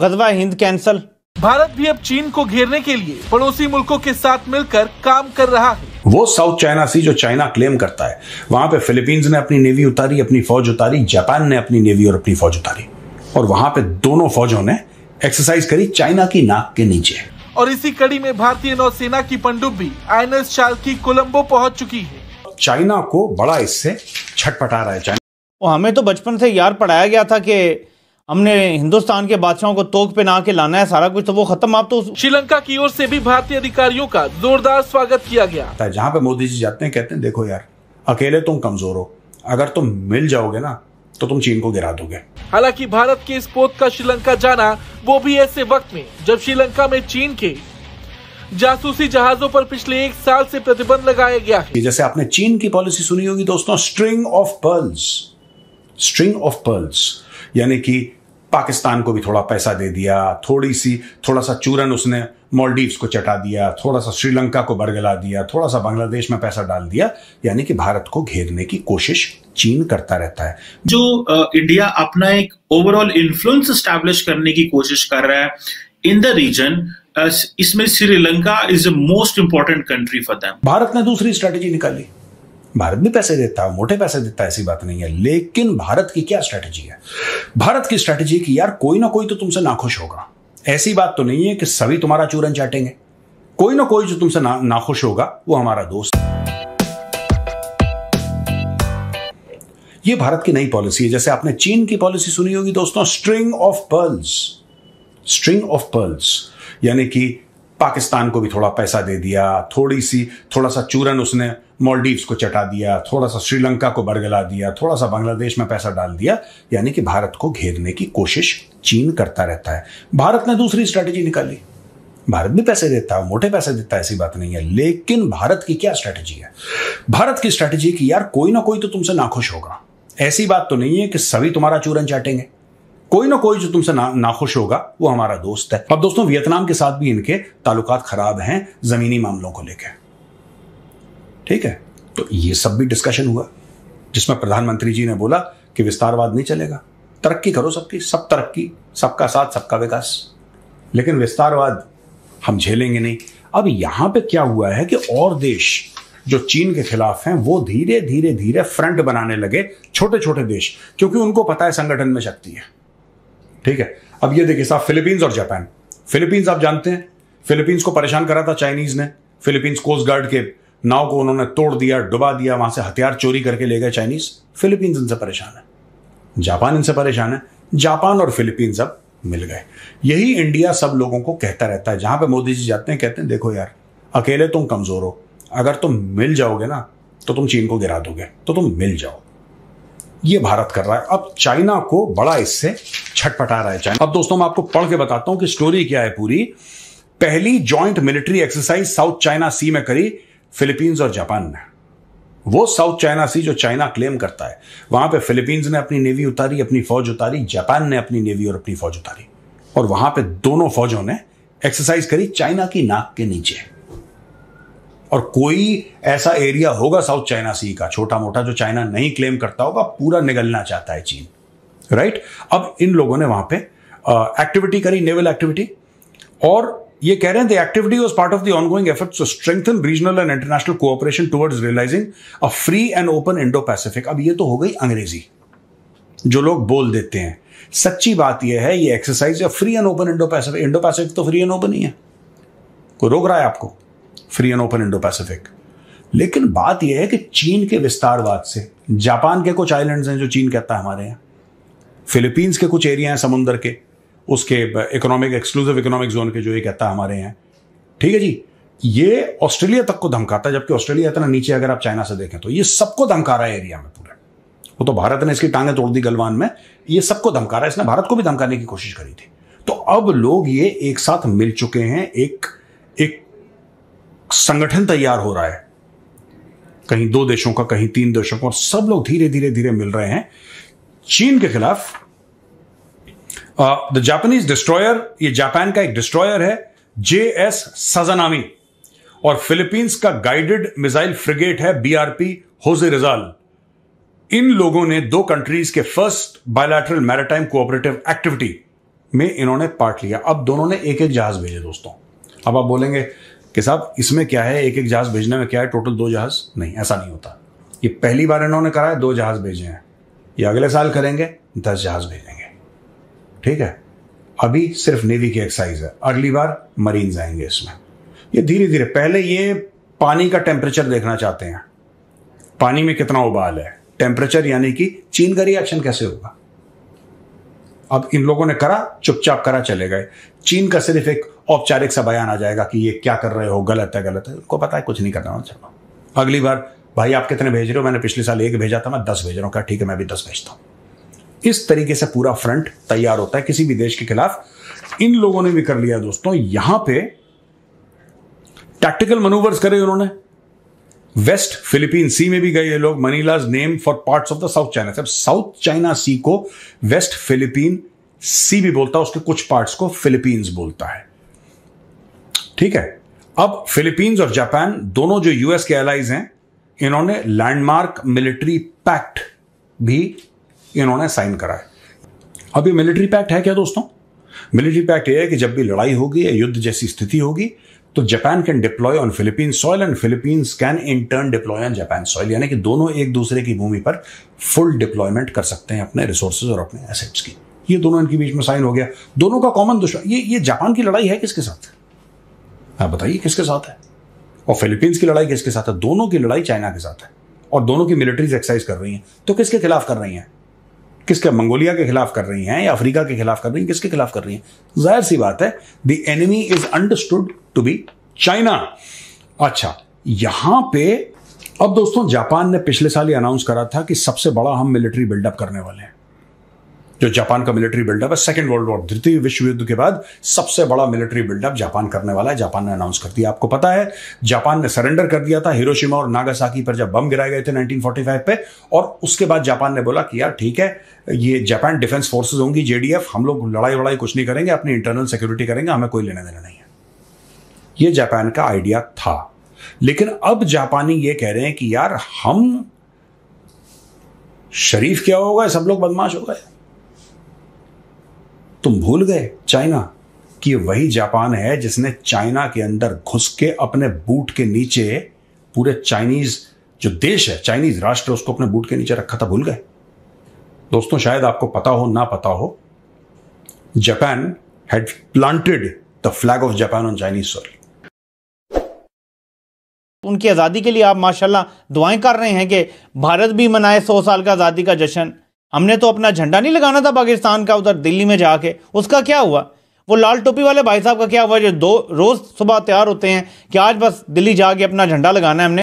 गजवा हिंद कैंसल भारत भी अब चीन को घेरने के लिए पड़ोसी मुल्कों के साथ मिलकर काम कर रहा है वो साउथ चाइना सी जो चाइना क्लेम करता है वहां पे फिलीपींस ने अपनी नेवी उतारी अपनी फौज उतारी जापान ने अपनी नेवी और अपनी फौज उतारी और वहां पे दोनों फौजों ने एक्सरसाइज करी चाइना की नाक के नीचे और इसी कड़ी में भारतीय नौसेना की पनडुब्बी आई एन की कोलम्बो पहुंच चुकी है चाइना को बड़ा इससे छटपटा रहा है चाइना हमें तो बचपन से यार पढ़ाया गया था की हमने हिंदुस्तान के बादशाहों को तोक पे ना के लाना है सारा कुछ तो वो खत्म आप तो श्रीलंका की ओर से भी भारतीय अधिकारियों का जोरदार स्वागत किया गया जहाँ पे मोदी जी जाते हैं कहते हैं देखो यार अकेले तुम कमजोर हो अगर तुम मिल जाओगे ना तो तुम चीन को गिरा दोगे हालांकि भारत के इस पोत का श्रीलंका जाना वो भी ऐसे वक्त में जब श्रीलंका में चीन के जासूसी जहाजों पर पिछले एक साल से प्रतिबंध लगाया गया है जैसे आपने चीन की पॉलिसी सुनी होगी दोस्तों string of pearls string of pearls यानी कि पाकिस्तान को भी थोड़ा पैसा दे दिया थोड़ी सी थोड़ा सा चूरन उसने मॉलडीव्स को चटा दिया थोड़ा सा श्रीलंका को बरगला दिया थोड़ा सा बांग्लादेश में पैसा डाल दिया यानी कि भारत को घेरने की कोशिश चीन करता रहता है जो इंडिया अपना एक ओवरऑल इन्फ्लुएंस स्टैब्लिश करने की कोशिश कर रहा है इन द रीजन इसमें Sri Lanka is a most important country for them Bharat ने दूसरी स्ट्रेटेजी निकाली भारत भी पैसे देता है मोटे पैसे देता है ऐसी बात नहीं है लेकिन भारत की क्या स्ट्रैटेजी है भारत की स्ट्रैटेजी की यार कोई ना कोई तो तुमसे नाखुश होगा ऐसी बात तो नहीं है कि सभी तुम्हारा चूरन चाटेंगे कोई ना कोई जो तुमसे ना, नाखुश होगा वो हमारा दोस्त ये भारत की नई पॉलिसी है जैसे आपने चीन की पॉलिसी सुनी होगी दोस्तों string of pearls string of pearls यानी कि पाकिस्तान को भी थोड़ा पैसा दे दिया थोड़ी सी थोड़ा सा चूरन उसने मॉलडीव्स को चटा दिया थोड़ा सा श्रीलंका को बरगला दिया थोड़ा सा बांग्लादेश में पैसा डाल दिया यानी कि भारत को घेरने की कोशिश चीन करता रहता है भारत ने दूसरी स्ट्रैटेजी निकाली भारत भी पैसे देता है मोटे पैसे देता है ऐसी बात नहीं है लेकिन भारत की क्या स्ट्रैटेजी है भारत की स्ट्रैटेजी कि यार कोई ना कोई तो तुमसे नाखुश होगा ऐसी बात तो नहीं है कि सभी तुम्हारा चूरन चाटेंगे कोई ना कोई जो तुमसे ना, नाखुश होगा वो हमारा दोस्त है अब दोस्तों वियतनाम के साथ भी इनके ताल्लुक खराब हैं जमीनी मामलों को लेकर ठीक है तो ये सब भी डिस्कशन हुआ जिसमें प्रधानमंत्री जी ने बोला कि विस्तारवाद नहीं चलेगा तरक्की करो सबकी सब तरक्की सबका साथ सबका विकास लेकिन विस्तारवाद हम झेलेंगे नहीं अब यहां पे क्या हुआ है कि और देश जो चीन के खिलाफ हैं वो धीरे धीरे धीरे फ्रंट बनाने लगे छोटे छोटे देश क्योंकि उनको पता है संगठन में शक्ति है ठीक है अब ये देखिए साहब फिलीपींस और जापान फिलीपींस आप जानते हैं फिलीपींस को परेशान करा था चाइनीज ने फिलीपींस कोस्ट गार्ड के नाव को उन्होंने तोड़ दिया डुबा दिया वहां से हथियार चोरी करके ले गए चाइनीज फिलीपींस इनसे परेशान है जापान इनसे परेशान है जापान और फिलीपींस अब मिल गए यही इंडिया सब लोगों को कहता रहता है जहां पे मोदी जी जाते हैं कहते हैं देखो यार अकेले तुम कमजोर हो अगर तुम मिल जाओगे ना तो तुम चीन को गिरा दोगे तो तुम मिल जाओ ये भारत कर रहा है अब चाइना को बड़ा इससे छटपटा रहा है चाइना अब दोस्तों मैं आपको पढ़ के बताता हूं कि स्टोरी क्या है पूरी पहली joint military exercise south China sea में करी फिलीपींस और जापान ने वो साउथ चाइना सी जो चाइना क्लेम करता है वहां पे फिलीपींस ने अपनी नेवी उतारी अपनी फौज उतारी जापान ने अपनी नेवी और अपनी फौज उतारी और वहां पे दोनों फौजों ने एक्सरसाइज करी चाइना की नाक के नीचे और कोई ऐसा एरिया होगा साउथ चाइना सी का छोटा मोटा जो चाइना नहीं क्लेम करता होगा पूरा निगलना चाहता है चीन राइट अब इन लोगों ने वहां पे एक्टिविटी करी नेवल एक्टिविटी और ये कह रहे हैं the activity was part of the ongoing effort to strengthen regional and international cooperation towards realizing a free and open Indo Pacific अब ये तो हो गई अंग्रेजी जो लोग बोल देते हैं सच्ची बात यह है ये एक्सरसाइज या free and open Indo Pacific Indo Pacific तो फ्री एंड ओपन ही है कोई रोक रहा है आपको free and open Indo Pacific लेकिन बात यह है कि चीन के विस्तारवाद से जापान के कुछ आइलैंड्स हैं जो चीन कहता है हमारे यहाँ फिलीपींस के कुछ एरिया हैं समुंदर के उसके इकोनॉमिक एक्सक्लूसिव इकोनॉमिक जोन के जो ये कहता है हमारे यहाँ ठीक है जी ये ऑस्ट्रेलिया तक को धमकाता है जबकि ऑस्ट्रेलिया इतना नीचे अगर आप चाइना से देखें तो ये सबको धमका रहा है एरिया में पूरा वो तो भारत ने इसकी टांगें तोड़ दी गलवान में ये सबको धमका रहा है इसने भारत को भी धमकाने की कोशिश करी थी तो अब लोग ये एक साथ मिल चुके हैं एक एक संगठन तैयार हो रहा है कहीं दो देशों का कहीं तीन देशों का और सब लोग धीरे धीरे धीरे मिल रहे हैं चीन के खिलाफ द जापानीज डिस्ट्रॉयर ये जापान का एक डिस्ट्रॉयर है जे एस सजानामी और फिलीपींस का गाइडेड मिसाइल फ्रिगेट है बीआरपी होजे रिजाल इन लोगों ने दो कंट्रीज के first bilateral maritime cooperative activity में इन्होंने पार्ट लिया अब दोनों ने एक एक जहाज भेजे दोस्तों अब आप बोलेंगे कि साहब इसमें क्या है एक एक जहाज़ भेजने में क्या है टोटल दो जहाज़ नहीं ऐसा नहीं होता ये पहली बार इन्होंने करा है दो जहाज़ भेजे हैं ये अगले साल करेंगे दस जहाज़ भेजेंगे ठीक है अभी सिर्फ नेवी की एक्सरसाइज है अगली बार मरीन आएंगे इसमें ये धीरे धीरे पहले ये पानी का टेम्परेचर देखना चाहते हैं पानी में कितना उबाल है टेम्परेचर यानी कि चीन का रिएक्शन कैसे होगा अब इन लोगों ने करा चुपचाप करा चले गए चीन का सिर्फ एक औपचारिक सा बयान आ जाएगा कि ये क्या कर रहे हो गलत है गलत है उनको पता है कुछ नहीं करना होना अगली बार भाई आप कितने भेज रहे हो मैंने पिछले साल एक भेजा था मैं दस भेज रहा हूँ क्या ठीक है मैं भी दस भेजता हूँ इस तरीके से पूरा फ्रंट तैयार होता है किसी भी देश के खिलाफ इन लोगों ने भी कर लिया दोस्तों यहां पे टैक्टिकल मनूवर्स करे उन्होंने वेस्ट फिलीपीन सी में भी गए ये लोग Manila's name for parts of the south China सब साउथ चाइना सी को वेस्ट फिलीपीन सी भी बोलता है उसके कुछ पार्ट्स को फिलीपींस बोलता है ठीक है अब फिलीपींस और जापान दोनों जो यूएस के एलाइज हैं इन्होंने लैंडमार्क मिलिट्री पैक्ट भी इन्होंने साइन करा है अब ये मिलिट्री पैक्ट है क्या दोस्तों मिलिट्री पैक्ट यह है कि जब भी लड़ाई होगी या युद्ध जैसी स्थिति होगी तो Japan can deploy on Philippine soil and Philippines can in turn deploy on Japan soil यानी कि दोनों एक दूसरे की भूमि पर फुल डिप्लॉयमेंट कर सकते हैं अपने रिसोर्सेज और अपने एसेट्स की ये दोनों इनके बीच में साइन हो गया दोनों का कॉमन दुश्मन ये ये जापान की लड़ाई है किसके साथ आप बताइए किसके साथ है और फिलीपींस की लड़ाई किसके साथ है दोनों की लड़ाई चाइना के साथ है और दोनों की मिलिट्रीज एक्सरसाइज कर रही हैं तो किसके खिलाफ कर रही हैं किसके मंगोलिया के खिलाफ कर रही हैं या अफ्रीका के खिलाफ कर रही हैं किसके खिलाफ कर रही हैं जाहिर सी बात है the enemy is understood to be China अच्छा यहां पे अब दोस्तों जापान ने पिछले साल ही अनाउंस करा था कि सबसे बड़ा हम मिलिट्री बिल्डअप करने वाले हैं जो जापान का मिलिट्री बिल्डअप है सेकेंड वर्ल्ड वॉर द्वितीय विश्व युद्ध के बाद सबसे बड़ा मिलिट्री बिल्डअप जापान करने वाला है जापान ने अनाउंस कर दिया आपको पता है जापान ने सरेंडर कर दिया था हिरोशिमा और नागासाकी पर जब बम गिराए गए थे 1945 पे और उसके बाद जापान ने बोला कि यार ठीक है ये जापान डिफेंस फोर्सेज होंगी जेडीएफ हम लोग लड़ाई वड़ाई कुछ नहीं करेंगे अपनी इंटरनल सिक्योरिटी करेंगे हमें कोई लेना देना नहीं है ये जापान का आइडिया था लेकिन अब जापानी ये कह रहे हैं कि यार हम शरीफ क्या होगा सब लोग बदमाश हो गए तुम भूल गए चाइना कि वही जापान है जिसने चाइना के अंदर घुस के अपने बूट के नीचे पूरे चाइनीज जो देश है चाइनीज राष्ट्र उसको अपने बूट के नीचे रखा था भूल गए दोस्तों शायद आपको पता हो ना पता हो Japan had planted the flag of Japan on Chinese soil उनकी आज़ादी के लिए आप माशाल्लाह दुआएं कर रहे हैं कि भारत भी मनाए सौ साल का आज़ादी का जश्न हमने तो अपना झंडा नहीं लगाना था पाकिस्तान का उधर दिल्ली में जाके उसका क्या हुआ वो लाल टोपी वाले भाई साहब का क्या हुआ जो दो रोज़ सुबह तैयार होते हैं कि आज बस दिल्ली जाके अपना झंडा लगाना है हमने